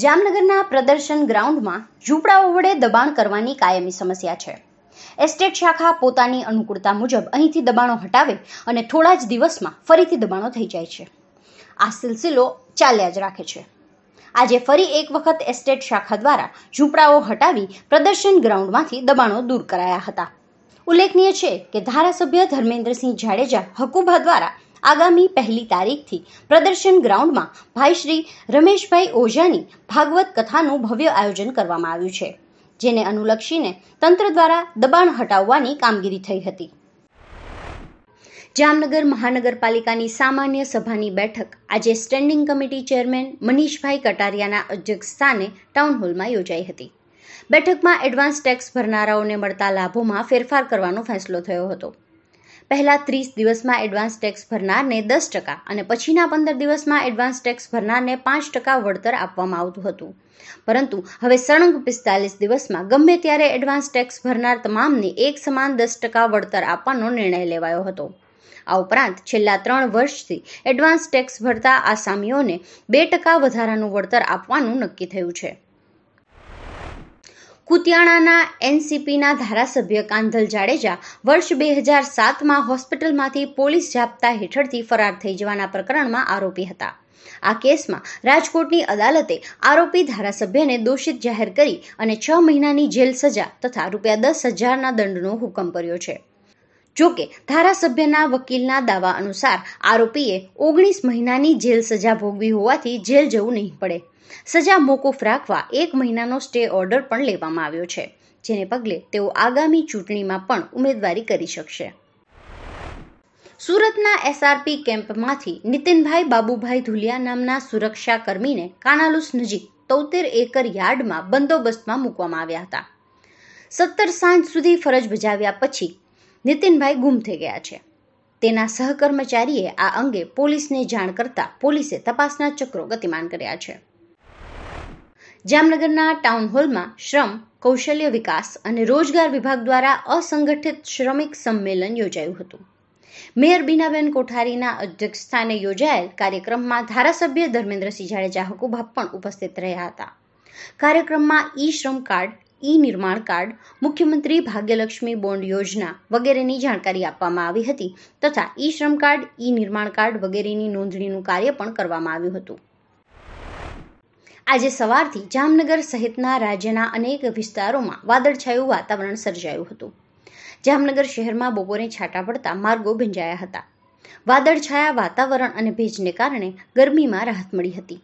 જામનગરના પ્રદર્શન ગ્રાઉન્ડમાં ઝૂંપડાઓ વડે દબાણ કરવાની કાયમી સમસ્યા છે એસ્ટેટ શાખા પોતાની અનુકૂળતા મુજબ અહીંથી દબાણો હટાવે અને થોડા જ દિવસમાં ફરીથી દબાણો થઈ જાય છે આ સિલસિલો ચાલ્યા જ રાખે છે આજે ફરી એક વખત એસ્ટેટ શાખા દ્વારા ઝૂંપડાઓ હટાવી પ્રદર્શન ગ્રાઉન્ડમાંથી દબાણો દૂર કરાયા હતા ઉલ્લેખનીય છે કે ધારાસભ્ય ધર્મેન્દ્રસિંહ જાડેજા હકુભા દ્વારા આગામી પહેલી તારીખથી પ્રદર્શન ગ્રાઉન્ડમાં ભાઈ શ્રી રમેશભાઈ ઓઝાની ભાગવત કથાનું ભવ્ય આયોજન કરવામાં આવ્યું છે જેને અનુલક્ષીને તંત્ર દ્વારા દબાણ હટાવવાની કામગીરી થઈ હતી જામનગર મહાનગરપાલિકાની સામાન્ય સભાની બેઠક આજે સ્ટેન્ડિંગ કમિટી ચેરમેન મનીષભાઈ કટારિયાના અધ્યક્ષસ્થાને ટાઉન હોલમાં યોજાઈ હતી બેઠકમાં એડવાન્સ ટેક્સ ભરનારાઓને મળતા લાભોમાં ફેરફાર કરવાનો ફેસલો થયો હતો પહેલા ત્રીસ દિવસમાં એડવાન્સ ટેક્સ ભરનારને દસ ટકા અને પછીના પંદર દિવસમાં એડવાન્સ ટેક્સ ભરનારને પાંચ ટકા વળતર આપવામાં આવતું હતું પરંતુ હવે સળંગ પિસ્તાલીસ દિવસમાં ગમે ત્યારે એડવાન્સ ટેક્સ ભરનાર તમામને એક સમાન દસ ટકા વળતર આપવાનો નિર્ણય લેવાયો હતો આ ઉપરાંત છેલ્લા ત્રણ વર્ષથી એડવાન્સ ટેક્સ ભરતા આસામીઓને બે ટકા વધારાનું વળતર આપવાનું નક્કી થયું છે કુતિયાણાના એનસીપીના ધારાસભ્ય કાંધલ જાડેજા વર્ષ બે હજાર સાતમાં હોસ્પિટલમાંથી પોલીસ જાપ્તા હેઠળથી ફરાર થઈ જવાના પ્રકરણમાં આરોપી હતા આ કેસમાં રાજકોટની અદાલતે આરોપી ધારાસભ્યને દોષિત જાહેર કરી અને છ મહિનાની જેલ સજા તથા રૂપિયા દસ હજારના દંડનો હુકમ કર્યો છે જોકે ધારાસભ્યના વકીલના દાવા અનુસાર આરોપીએ ઓગણીસ મહિનાની જેલ સજા ભોગવી હોવાથી જેલ જવું નહીં પડે સજા મોકૂફ રાખવા એક મહિનાનો સ્ટે ઓર્ડર પણ લેવામાં આવ્યો છે જેને પગલે તેઓ આગામી ચૂંટણીમાં પણ ઉમેદવારી કરી શકશે સુરતના એસઆરપી કેમ્પમાંથી નીતિનભાઈ બાબુભાઈ ધુલિયા નામના સુરક્ષા કર્મીને કાનાલુસ નજીક તોતેર એકર યાર્ડમાં બંદોબસ્તમાં મૂકવામાં આવ્યા હતા સત્તર સાંજ સુધી ફરજ બજાવ્યા પછી નીતિનભાઈ ગુમ થઈ ગયા છે તેના સહકર્મચારીએ આ અંગે પોલીસને જાણ કરતા પોલીસે તપાસના ચક્રો ગતિમાન કર્યા છે જામનગરના ટાઉન હોલમાં શ્રમ કૌશલ્ય વિકાસ અને રોજગાર વિભાગ દ્વારા અસંગઠિત શ્રમિક સંમેલન યોજાયું હતું મેયર બીનાબેન કોઠારીના અધ્યક્ષસ્થાને યોજાયેલ કાર્યક્રમમાં ધારાસભ્ય ધર્મેન્દ્રસિંહ જાડેજા હકુભાબ પણ ઉપસ્થિત રહ્યા હતા કાર્યક્રમમાં ઈ શ્રમ કાર્ડ ઈ નિર્માણ કાર્ડ મુખ્યમંત્રી ભાગ્યલક્ષ્મી બોન્ડ યોજના વગેરેની જાણકારી આપવામાં આવી હતી તથા ઈ શ્રમ કાર્ડ ઈ નિર્માણ કાર્ડ વગેરેની નોંધણીનું કાર્ય પણ કરવામાં આવ્યું હતું આજે સવારથી જામનગર સહિતના રાજ્યના અનેક વિસ્તારોમાં વાદળછાયું વાતાવરણ સર્જાયું હતું જામનગર શહેરમાં બપોરે છાંટા પડતા માર્ગો ભીંજાયા હતા વાદળછાયા વાતાવરણ અને ભેજને કારણે ગરમીમાં રાહત મળી હતી